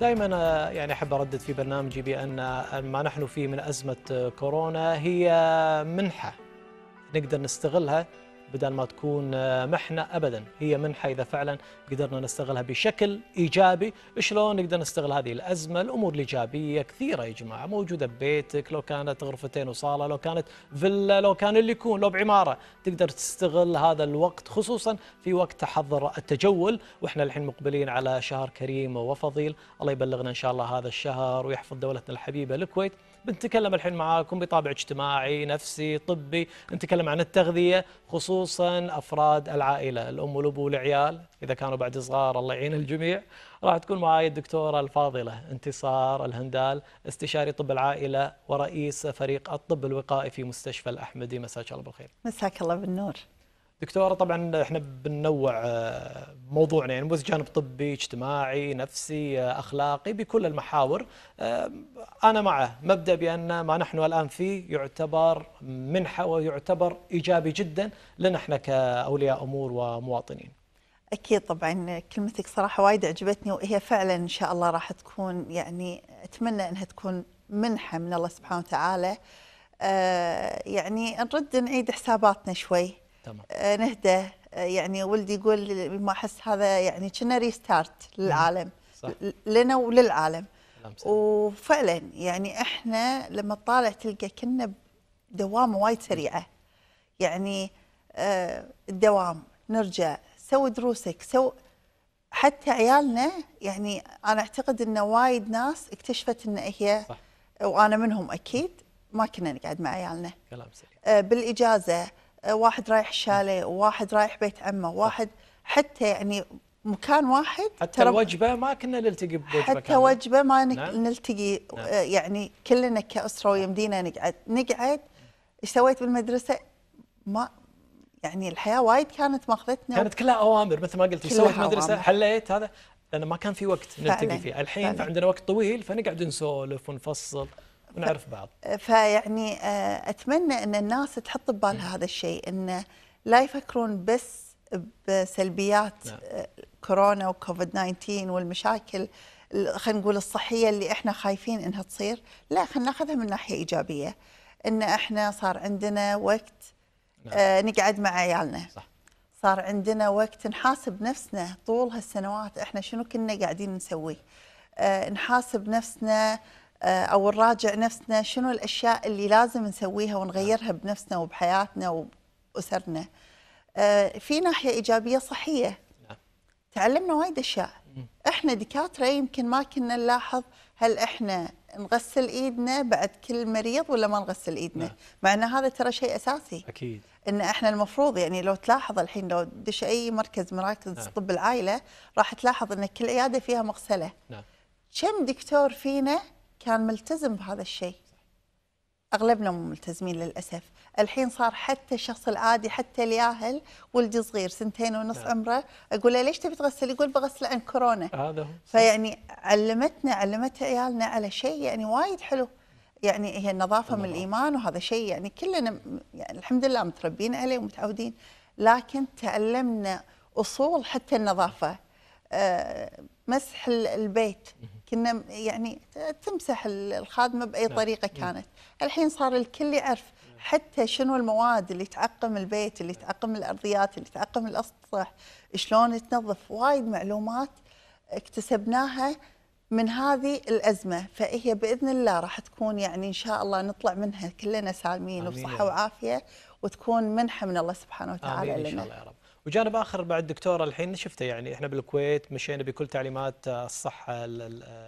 دائما آه، يعني احب اردد في برنامجي بان آه، ما نحن فيه من ازمه آه، كورونا هي منحه نقدر نستغلها بدل ما تكون آه، محنة أبدا هي منحة إذا فعلا قدرنا نستغلها بشكل إيجابي شلون نقدر نستغل هذه الأزمة الأمور الإيجابية كثيرة يا جماعة موجودة ببيتك لو كانت غرفتين وصالة لو كانت فيلا لو كان اللي يكون لو بعمارة تقدر تستغل هذا الوقت خصوصا في وقت تحضر التجول وإحنا الحين مقبلين على شهر كريم وفضيل الله يبلغنا إن شاء الله هذا الشهر ويحفظ دولتنا الحبيبة الكويت بنتكلم الحين معاكم بطابع اجتماعي نفسي طبي نتكلم عن التغذية خصوصا خصوصا أفراد العائلة الأم والأبو والعيال إذا كانوا بعد صغار الله يعين الجميع راح تكون معاي الدكتورة الفاضلة انتصار الهندال استشاري طب العائلة ورئيس فريق الطب الوقائي في مستشفى الأحمدي مساك الله بالخير مساك الله بالنور دكتوره طبعا احنا بننوع آه، موضوعنا يعني بس جانب طبي اجتماعي نفسي آه، اخلاقي بكل المحاور آه، انا معه مبدا بان ما نحن الان فيه يعتبر منحه ويعتبر ايجابي جدا لنا احنا كاولياء امور ومواطنين اكيد طبعا كلمتك صراحه وايد عجبتني وهي فعلا ان شاء الله راح تكون يعني اتمنى انها تكون منحه من الله سبحانه وتعالى يعني نرد نعيد حساباتنا شوي تمام آه، نهدى آه، يعني ولدي يقول ما احس هذا يعني كنا ريستارت للعالم صح. لنا وللعالم وفعلا يعني احنا لما تطالع تلقى كنا بدوامه وايد سريعه يعني آه، الدوام نرجع سوي دروسك سو حتى عيالنا يعني انا اعتقد ان وايد ناس اكتشفت ان هي صح. وانا منهم اكيد ما كنا نقعد مع عيالنا كلام سليم بالاجازه واحد رايح شاليه وواحد رايح بيت عمه وواحد حتى يعني مكان واحد حتى الوجبه ما كنا نلتقي بوجبه حتى كامل. وجبه ما نعم. نلتقي نعم. آه، يعني كلنا كاسره ويمدينا نقعد نقعد ايش سويت بالمدرسه ما يعني الحياه وايد كانت ماخذتنا كانت كلها اوامر مثل ما قلت سويت مدرسه أوامر. حليت هذا لانه ما كان في وقت نلتقي فيه الحين فعلا. عندنا وقت طويل فنقعد نسولف ونفصل نعرف بعض فيعني آه، اتمنى ان الناس تحط ببالها هذا الشيء انه لا يفكرون بس بسلبيات نعم. آه، كورونا وكوفيد 19 والمشاكل خلينا نقول الصحيه اللي احنا خايفين انها تصير لا خلينا ناخذها من ناحيه ايجابيه ان احنا صار عندنا وقت نعم. آه، نقعد مع عيالنا صح. صار عندنا وقت نحاسب نفسنا طول هالسنوات احنا شنو كنا قاعدين نسوي نحاسب نفسنا آه، او نراجع نفسنا شنو الاشياء اللي لازم نسويها ونغيرها بنفسنا وبحياتنا واسرنا آه، في ناحيه ايجابيه صحيه نعم. تعلمنا وايد اشياء احنا دكاتره يمكن ما كنا نلاحظ هل احنا نغسل ايدنا بعد كل مريض ولا ما نغسل ايدنا نعم. مع ان هذا ترى شيء اساسي اكيد ان احنا المفروض يعني لو تلاحظ الحين لو تدش اي مركز مراكز نعم. طب العائله راح تلاحظ ان كل عياده فيها مغسله نعم كم دكتور فينا كان ملتزم بهذا الشيء اغلبنا مو ملتزمين للاسف الحين صار حتى الشخص العادي حتى الياهل ولدي صغير سنتين ونص نعم. عمره اقول له ليش تبي تغسل يقول بغسل عن كورونا هذا هو فيعني علمتنا علمت عيالنا على شيء يعني وايد حلو يعني هي النظافه من نعم. الايمان وهذا شيء يعني كلنا يعني الحمد لله متربين عليه ومتعودين لكن تعلمنا اصول حتى النظافه آه، مسح البيت كنا يعني تمسح الخادمه باي نعم. طريقه كانت الحين صار الكل يعرف حتى شنو المواد اللي تعقم البيت اللي تعقم الارضيات اللي تعقم الاسطح شلون تنظف وايد معلومات اكتسبناها من هذه الازمه فهي باذن الله راح تكون يعني ان شاء الله نطلع منها كلنا سالمين وبصحه وعافيه وتكون منحه من الله سبحانه وتعالى آمين لنا ان شاء الله يا رب وجانب اخر بعد دكتور الحين شفته يعني احنا بالكويت مشينا بكل تعليمات الصحه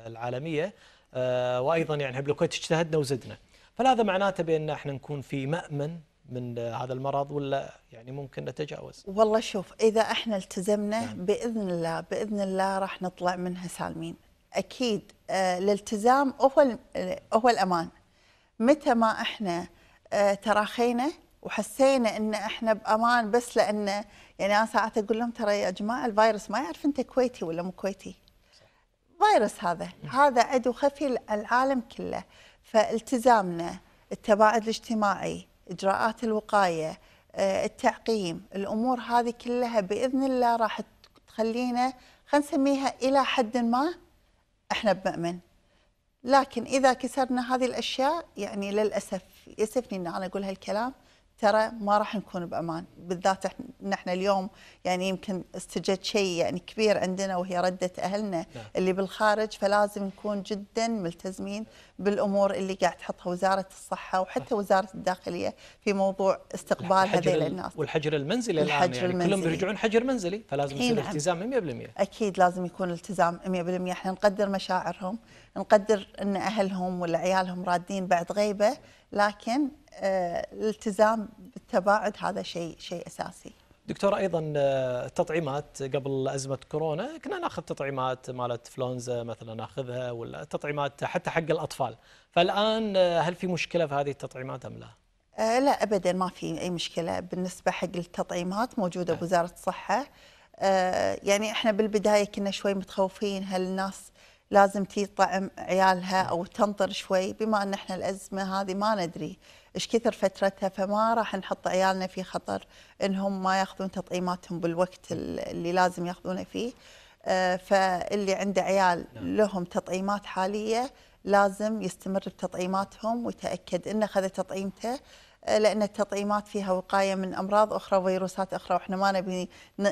العالميه آه، وايضا يعني بالكويت اجتهدنا وزدنا فهل هذا معناته بان احنا نكون في مامن من هذا المرض ولا يعني ممكن نتجاوز؟ والله شوف اذا احنا التزمنا نعم. باذن الله باذن الله راح نطلع منها سالمين اكيد آه، الالتزام هو هو الامان متى ما احنا آه، تراخينا وحسينا ان احنا بامان بس لان يعني انا ساعات اقول لهم ترى يا جماعه الفيروس ما يعرف انت كويتي ولا مو كويتي فيروس هذا هذا عدو خفي العالم كله فالتزامنا التباعد الاجتماعي اجراءات الوقايه آه، التعقيم الامور هذه كلها باذن الله راح تخلينا خلينا نسميها الى حد ما احنا بمأمن لكن اذا كسرنا هذه الاشياء يعني للاسف يسفني ان انا اقول هالكلام ترى ما راح نكون بامان بالذات ان احنا اليوم يعني يمكن استجد شيء يعني كبير عندنا وهي رده اهلنا نعم. اللي بالخارج فلازم نكون جدا ملتزمين بالامور اللي قاعد تحطها وزاره الصحه وحتى وزاره الداخليه في موضوع استقبال هذيل الناس والحجر المنزلي الان الحجر يعني المنزلي. كلهم بيرجعون حجر منزلي فلازم يصير نعم. التزام 100% اكيد لازم يكون التزام 100% احنا نقدر مشاعرهم نقدر ان اهلهم ولا عيالهم رادين بعد غيبه لكن آه، الالتزام بالتباعد هذا شيء شيء اساسي دكتور ايضا التطعيمات آه، قبل ازمه كورونا كنا ناخذ تطعيمات مالت فلونزا مثلا ناخذها ولا تطعيمات حتى حق الاطفال فالان آه، هل في مشكله في هذه التطعيمات ام لا؟ لا ابدا ما في اي مشكله بالنسبه حق التطعيمات موجوده نعم. بوزاره الصحه يعني احنا بالبدايه كنا شوي متخوفين هل الناس لازم تطعم عيالها او تنطر شوي بما ان احنا الازمه هذه ما ندري ايش كثر فترتها فما راح نحط عيالنا في خطر انهم ما ياخذون تطعيماتهم بالوقت اللي لازم ياخذونه فيه آه، فاللي عنده عيال نعم. لهم تطعيمات حاليه لازم يستمر بتطعيماتهم ويتاكد انه اخذ تطعيمته آه، لان التطعيمات فيها وقايه من امراض اخرى وفيروسات اخرى واحنا ما نبي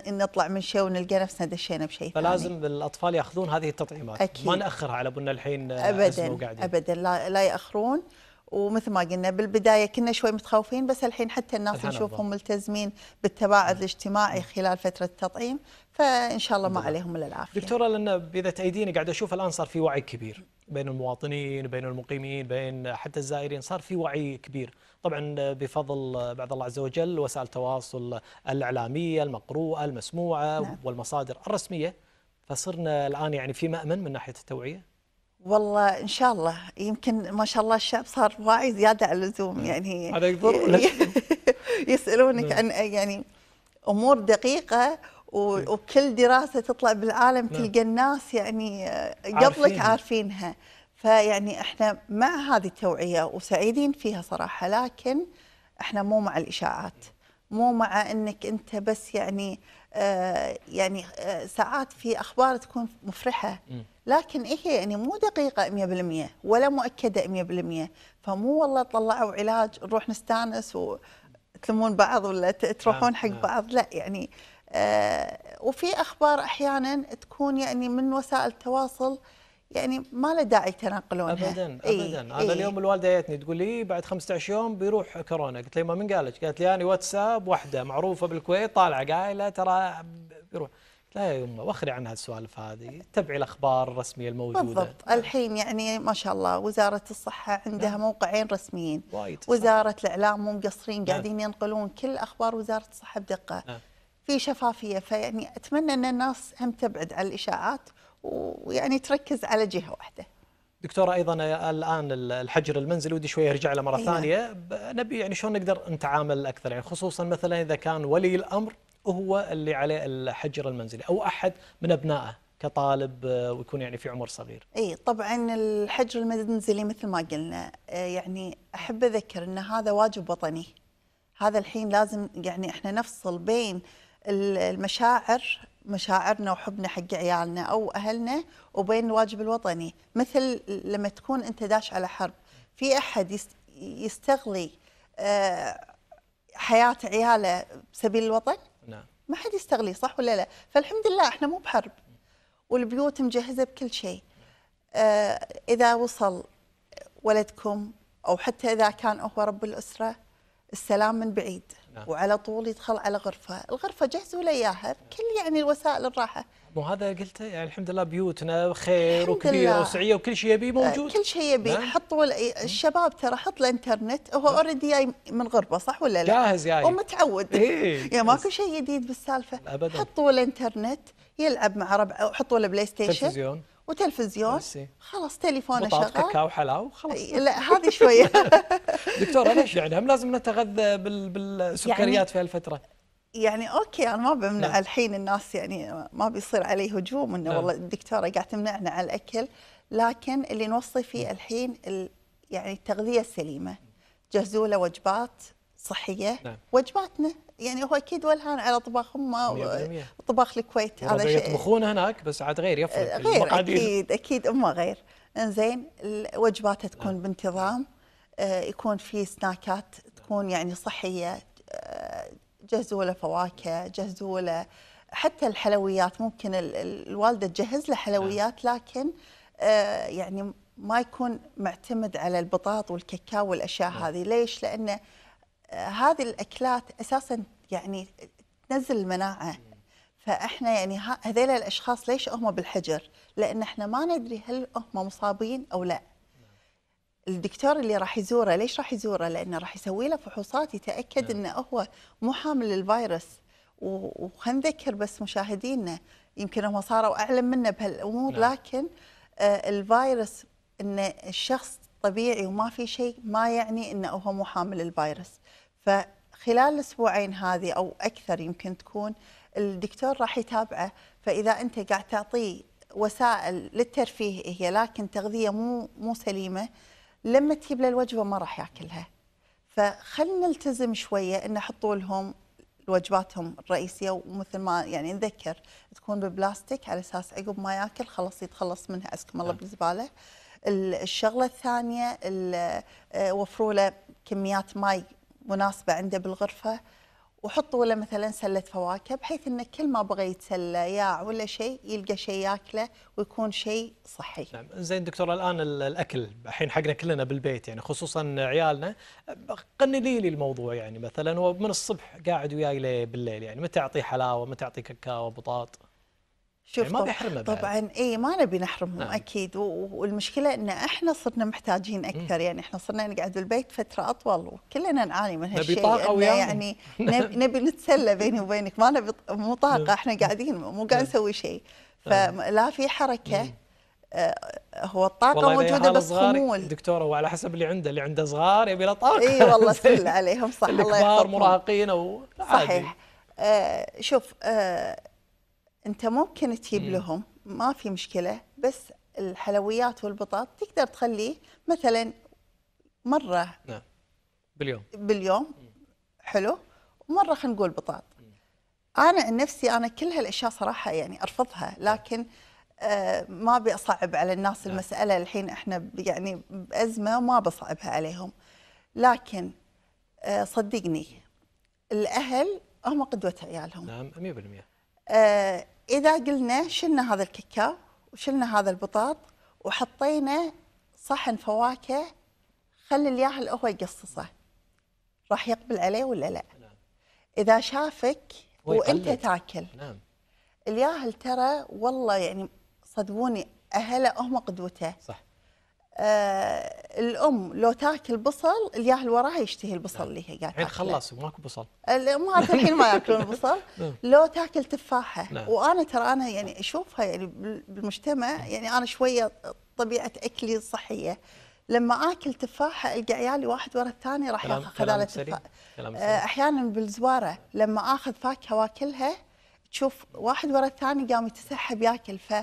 نطلع من شيء ونلقى نفسنا دشينا بشيء فلازم ثاني. الاطفال ياخذون هذه التطعيمات أكيد. ما ناخرها على بنا الحين آه، ابدا ابدا لا, لا ياخرون ومثل ما قلنا بالبدايه كنا شوي متخوفين بس الحين حتى الناس نشوفهم ملتزمين بالتباعد الاجتماعي خلال فتره التطعيم فان شاء الله ما عليهم الا العافيه. دكتوره لان اذا تايديني قاعد اشوف الان صار في وعي كبير بين المواطنين بين المقيمين بين حتى الزائرين صار في وعي كبير طبعا بفضل بعد الله عز وجل وسائل التواصل الاعلاميه المقروءه المسموعه نعم. والمصادر الرسميه فصرنا الان يعني في مامن من ناحيه التوعيه والله ان شاء الله يمكن ما شاء الله الشعب صار واعي زياده عن اللزوم يعني هذا يضر يسالونك نعم. عن يعني امور دقيقه نعم. وكل دراسه تطلع بالعالم نعم. تلقى الناس يعني آه، قبلك عارفينها فيعني احنا مع هذه التوعيه وسعيدين فيها صراحه لكن احنا مو مع الاشاعات مو مع انك انت بس يعني آه يعني آه ساعات في اخبار تكون مفرحه لكن هي إيه يعني مو دقيقة 100% ولا مؤكدة 100% فمو والله طلعوا علاج نروح نستانس وتلمون بعض ولا تروحون نعم، حق نعم. بعض لا يعني آه وفي أخبار أحيانا تكون يعني من وسائل التواصل يعني ما له داعي تناقلونها ابدا ابدا انا اليوم الوالده جاتني تقول لي بعد 15 يوم بيروح كورونا قلت لها ما من قالك؟ قالت لي انا واتساب واحده معروفه بالكويت طالعه قايله ترى بيروح لا يا يمه واخري عن هالسوالف هذه تبعي الاخبار الرسميه الموجوده بالضبط الحين يعني ما شاء الله وزاره الصحه عندها نعم. موقعين رسميين وايد وزاره صح. الاعلام مو مقصرين نعم. قاعدين ينقلون كل اخبار وزاره الصحه بدقه نعم. في شفافيه فيعني اتمنى ان الناس هم تبعد عن الاشاعات ويعني تركز على جهه واحده دكتوره ايضا الان الحجر المنزلي ودي شويه ارجع له مره أيوة. ثانيه نبي يعني شلون نقدر نتعامل اكثر يعني خصوصا مثلا اذا كان ولي الامر هو اللي عليه الحجر المنزلي او احد من ابنائه كطالب آه، ويكون يعني في عمر صغير. اي طبعا الحجر المنزلي مثل ما قلنا آه، يعني احب اذكر ان هذا واجب وطني. هذا الحين لازم يعني احنا نفصل بين المشاعر مشاعرنا وحبنا حق عيالنا او اهلنا وبين الواجب الوطني، مثل لما تكون انت داش على حرب، في احد يستغلي آه، حياه عياله بسبيل الوطن؟ نعم ما حد يستغليه صح ولا لا فالحمد لله احنا مو بحرب والبيوت مجهزه بكل شيء آه اذا وصل ولدكم او حتى اذا كان هو رب الاسره السلام من بعيد نعم. وعلى طول يدخل على غرفه الغرفه جهزوا له اياها كل يعني وسائل الراحه مو هذا قلته يعني الحمد لله بيوتنا خير وكبيره وسعيه وكل شيء يبي آه، موجود كل شيء يبي نعم. حطوا نعم. الشباب ترى حط الانترنت هو اوريدي نعم. جاي من غربه صح ولا لا؟ جاهز جاي ومتعود إيه؟ يعني ماكو شيء جديد بالسالفه ابدا حطوا الانترنت يلعب مع ربعه حطوا البلاي ستيشن تلفزيون وتلفزيون خلاص تليفونه شغال كاكاو حلاو خلاص إيه، لا هذه شويه دكتور ليش يعني هم لازم نتغذى بالسكريات يعني في هالفتره يعني اوكي انا ما بمنع نعم. الحين الناس يعني ما بيصير عليه هجوم انه نعم. والله الدكتوره قاعده تمنعنا على الاكل لكن اللي نوصي فيه نعم. الحين يعني التغذيه السليمه جهزوا له وجبات صحيه نعم. وجباتنا يعني هو اكيد ولهان على امه وطباخ الكويت هذا شيء يطبخون هناك بس عاد غير يفرق آه، غير اكيد اكيد امه غير انزين وجباتها تكون نعم. بانتظام آه يكون في سناكات تكون يعني صحيه جهزوا له فواكه جهزوا له حتى الحلويات ممكن الوالده تجهز له حلويات نعم. لكن آه، يعني ما يكون معتمد على البطاط والكاكاو والاشياء نعم. هذه ليش لان آه، هذه الاكلات اساسا يعني تنزل المناعه فاحنا يعني هذيل الاشخاص ليش هم بالحجر لان احنا ما ندري هل هم مصابين او لا الدكتور اللي راح يزوره ليش راح يزوره لانه راح يسوي له فحوصات يتاكد نعم. انه هو مو حامل الفيروس وخلينا نذكر بس مشاهدينا يمكن هم صاروا اعلم منا بهالامور نعم. لكن آه، الفيروس ان الشخص طبيعي وما في شيء ما يعني انه هو مو حامل الفيروس فخلال الاسبوعين هذه او اكثر يمكن تكون الدكتور راح يتابعه فاذا انت قاعد تعطيه وسائل للترفيه هي لكن تغذيه مو مو سليمه لما تجيب له الوجبه ما راح ياكلها فخلنا نلتزم شويه ان حطوا لهم وجباتهم الرئيسيه ومثل ما يعني نذكر تكون ببلاستيك على اساس عقب ما ياكل خلاص يتخلص منها عزكم الله نعم. بالزباله الشغله الثانيه آه، وفروا له كميات ماي مناسبه عنده بالغرفه وحطوا له مثلا سله فواكه بحيث انه كل ما بغى يتسلى ياع ولا شيء يلقى شيء ياكله ويكون شيء صحي. نعم زين دكتور الان الاكل الحين حقنا كلنا بالبيت يعني خصوصا عيالنا قنلي لي الموضوع يعني مثلا هو من الصبح قاعد وياي بالليل يعني متى اعطيه حلاوه متى اعطيه كاكاو بطاط شوف يعني ما بيحرمها طبعا اي ما نبي نحرمهم نعم. اكيد والمشكله ان احنا صرنا محتاجين اكثر يعني احنا صرنا نقعد بالبيت فتره اطول وكلنا نعاني من هالشيء نبي طاقه وياهم. يعني نبي, نتسلى بيني وبينك ما نبي مو طاقه احنا نعم. قاعدين مو قاعد نعم. نسوي شيء نعم. فلا في حركه آه، هو الطاقه موجوده بس خمول دكتوره وعلى حسب اللي عنده اللي عنده صغار يبي له طاقه اي والله سل عليهم صح الله يحفظهم مراهقين او صحيح آه شوف آه انت ممكن تجيب لهم ما في مشكله بس الحلويات والبطاط تقدر تخليه مثلا مره نعم باليوم باليوم حلو ومره خلينا نقول بطاط انا عن نفسي انا كل هالاشياء صراحه يعني ارفضها نعم. لكن آه، ما ابي اصعب على الناس نعم. المساله الحين احنا يعني بازمه وما بصعبها عليهم لكن آه، صدقني الاهل هم قدوه عيالهم نعم 100% إذا قلنا شلنا هذا الكاكاو وشلنا هذا البطاط وحطينا صحن فواكه خلي الياهل هو يقصصه راح يقبل عليه ولا لا؟ نعم. إذا شافك وأنت تاكل نعم الياهل ترى والله يعني صدقوني أهله هم قدوته صح آه الام لو تاكل بصل الياهل وراها يشتهي البصل نعم. اللي هي قاعده الحين خلاص ماكو بصل الامهات الحين ما ياكلون بصل نعم. لو تاكل تفاحه نعم. وانا ترى انا يعني اشوفها يعني بالمجتمع يعني انا شويه طبيعه اكلي صحيه لما اكل تفاحه القى عيالي واحد ورا الثاني راح ياخذ خلال التفاحه آه، احيانا بالزواره لما اخذ فاكهه واكلها تشوف واحد ورا الثاني قام يتسحب ياكل ف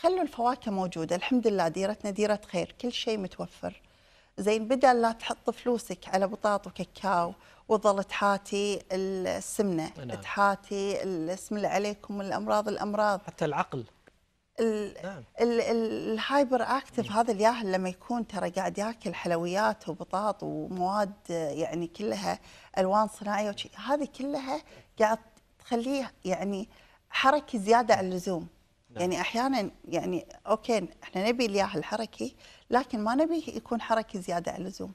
خلوا الفواكه موجوده الحمد لله ديرتنا ديره خير كل شيء متوفر زين بدل لا تحط فلوسك على بطاط وكاكاو وظل تحاتي السمنه نعم. تحاتي اسم الله عليكم الامراض الامراض حتى العقل ال نعم. الهايبر اكتف نعم. هذا الياهل لما يكون ترى قاعد ياكل حلويات وبطاط ومواد يعني كلها الوان صناعيه وشي. هذه كلها قاعد تخليه يعني حركي زياده عن اللزوم نعم. يعني احيانا يعني اوكي احنا نبي الياح الحركي لكن ما نبي يكون حركي زياده عن اللزوم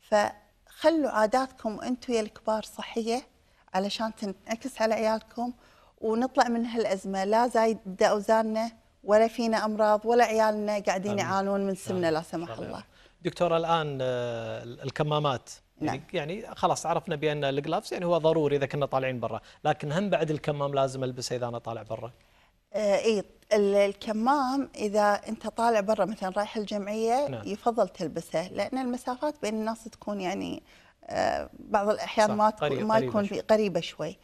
فخلوا عاداتكم انتم يا الكبار صحيه علشان تنعكس على عيالكم ونطلع من هالازمه لا زايد اوزاننا ولا فينا امراض ولا عيالنا قاعدين نعم. يعانون من سمنه لا سمح نعم. الله دكتوره الان آه، الكمامات يعني نعم. يعني خلاص عرفنا بان الجلافز يعني هو ضروري اذا كنا طالعين برا لكن هم بعد الكمام لازم البسه اذا انا طالع برا آه، اي الكمام اذا انت طالع برا مثلا رايح الجمعيه نعم. يفضل تلبسه لان المسافات بين الناس تكون يعني آه، بعض الاحيان ما ما يكون قريبة, قريبه شوي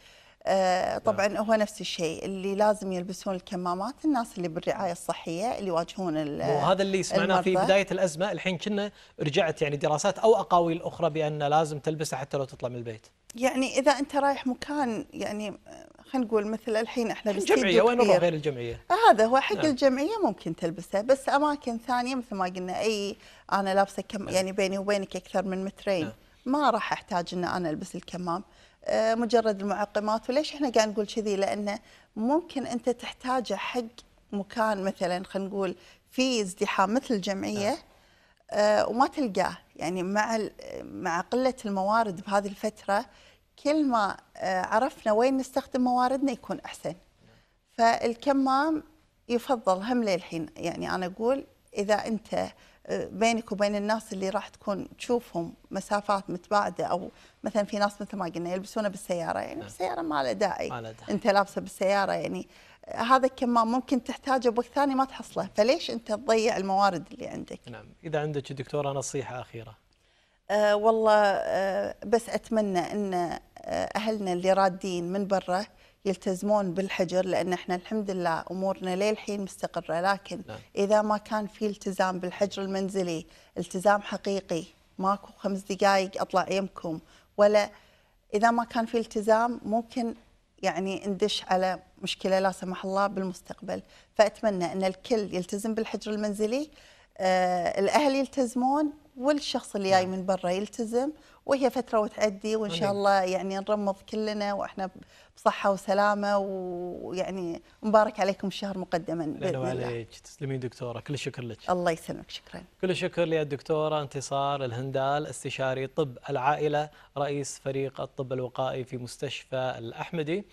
آه، نعم. طبعا نعم. هو نفس الشيء اللي لازم يلبسون الكمامات الناس اللي بالرعايه الصحيه اللي يواجهون وهذا اللي سمعناه في بدايه الازمه الحين كنا رجعت يعني دراسات او اقاويل اخرى بان لازم تلبسه حتى لو تطلع من البيت يعني اذا انت رايح مكان يعني خلينا نقول مثل الحين احنا الجمعيه وين نروح غير الجمعيه؟ آه، هذا هو حق نعم. الجمعيه ممكن تلبسه بس اماكن ثانيه مثل ما قلنا اي انا لابسه كم نعم. يعني بيني وبينك اكثر من مترين نعم. ما راح احتاج ان انا البس الكمام آه، مجرد المعقمات وليش احنا قاعد نقول كذي لانه ممكن انت تحتاجه حق مكان مثلا خلينا نقول في ازدحام مثل الجمعيه نعم. آه، وما تلقاه يعني مع مع قله الموارد بهذه الفتره كل ما آه، عرفنا وين نستخدم مواردنا يكون احسن فالكمام يفضل هم للحين يعني انا اقول اذا انت آه، بينك وبين الناس اللي راح تكون تشوفهم مسافات متباعده او مثلا في ناس مثل ما قلنا يلبسونه بالسياره يعني بالسياره نعم. ما له داعي انت لابسه بالسياره يعني آه، هذا الكمام ممكن تحتاجه بوقت ثاني ما تحصله فليش انت تضيع الموارد اللي عندك نعم اذا عندك دكتوره نصيحه اخيره أه والله أه بس اتمنى ان اهلنا اللي رادين من برا يلتزمون بالحجر لان احنا الحمد لله امورنا للحين مستقره لكن نعم. اذا ما كان في التزام بالحجر المنزلي التزام حقيقي ماكو خمس دقائق اطلع يمكم ولا اذا ما كان في التزام ممكن يعني ندش على مشكله لا سمح الله بالمستقبل فاتمنى ان الكل يلتزم بالحجر المنزلي آه الاهل يلتزمون والشخص اللي جاي نعم. من برا يلتزم وهي فتره وتعدي وان شاء الله يعني نرمض كلنا واحنا بصحه وسلامه ويعني مبارك عليكم الشهر مقدما باذن الله. عليك تسلمين دكتوره كل الشكر لك. الله يسلمك شكرا. كل الشكر للدكتوره انتصار الهندال استشاري طب العائله رئيس فريق الطب الوقائي في مستشفى الاحمدي.